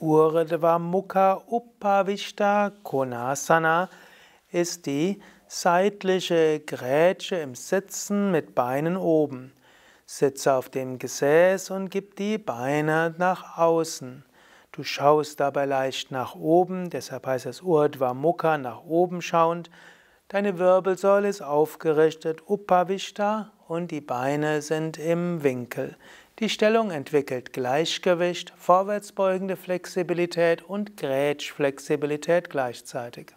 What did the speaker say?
Urdhva Mukha Upavishta Konasana ist die seitliche Grätsche im Sitzen mit Beinen oben. Sitze auf dem Gesäß und gib die Beine nach außen. Du schaust dabei leicht nach oben, deshalb heißt es Urdhva Mukha nach oben schauend. Deine Wirbelsäule ist aufgerichtet, Upavishta, und die Beine sind im Winkel. Die Stellung entwickelt Gleichgewicht, vorwärtsbeugende Flexibilität und Grätschflexibilität gleichzeitig.